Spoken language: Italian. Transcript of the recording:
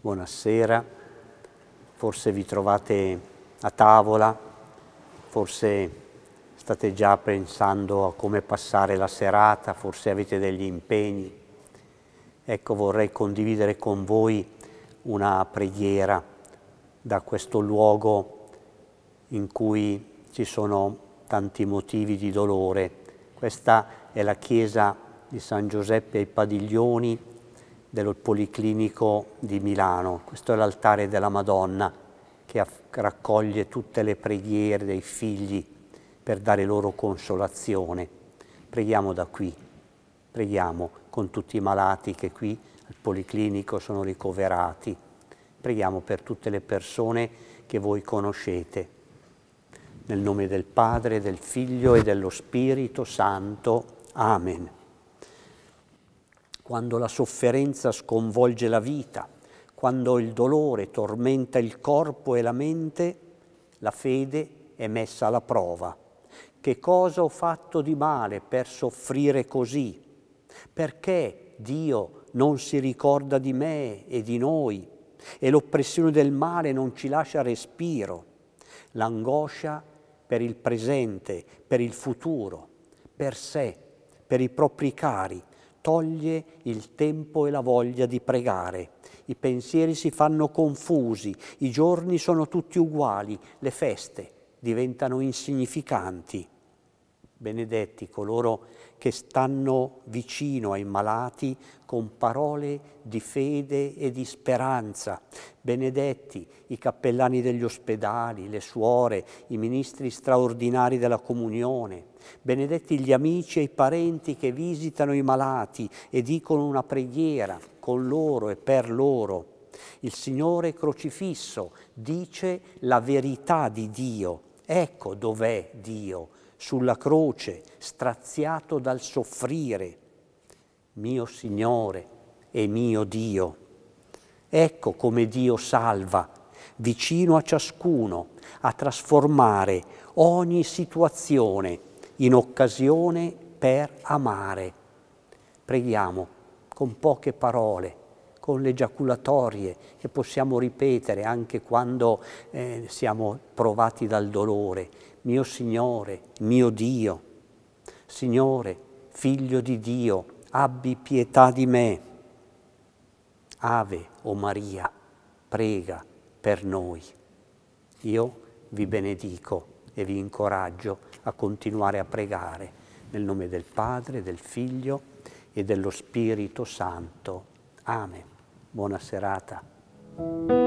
buonasera, forse vi trovate a tavola, forse state già pensando a come passare la serata, forse avete degli impegni. Ecco, vorrei condividere con voi una preghiera da questo luogo in cui ci sono tanti motivi di dolore. Questa è la chiesa di San Giuseppe ai Padiglioni, del Policlinico di Milano. Questo è l'altare della Madonna che raccoglie tutte le preghiere dei figli per dare loro consolazione. Preghiamo da qui, preghiamo con tutti i malati che qui al Policlinico sono ricoverati, preghiamo per tutte le persone che voi conoscete. Nel nome del Padre, del Figlio e dello Spirito Santo. Amen quando la sofferenza sconvolge la vita, quando il dolore tormenta il corpo e la mente, la fede è messa alla prova. Che cosa ho fatto di male per soffrire così? Perché Dio non si ricorda di me e di noi e l'oppressione del male non ci lascia respiro? L'angoscia per il presente, per il futuro, per sé, per i propri cari, toglie il tempo e la voglia di pregare. I pensieri si fanno confusi, i giorni sono tutti uguali, le feste diventano insignificanti. Benedetti coloro che stanno vicino ai malati con parole di fede e di speranza. Benedetti i cappellani degli ospedali, le suore, i ministri straordinari della comunione. Benedetti gli amici e i parenti che visitano i malati e dicono una preghiera con loro e per loro. Il Signore crocifisso dice la verità di Dio. Ecco dov'è Dio sulla croce, straziato dal soffrire, mio Signore e mio Dio. Ecco come Dio salva, vicino a ciascuno, a trasformare ogni situazione in occasione per amare. Preghiamo con poche parole con le giaculatorie che possiamo ripetere anche quando eh, siamo provati dal dolore. Mio Signore, mio Dio, Signore, Figlio di Dio, abbi pietà di me. Ave o Maria, prega per noi. Io vi benedico e vi incoraggio a continuare a pregare nel nome del Padre, del Figlio e dello Spirito Santo. Amen. Buona serata.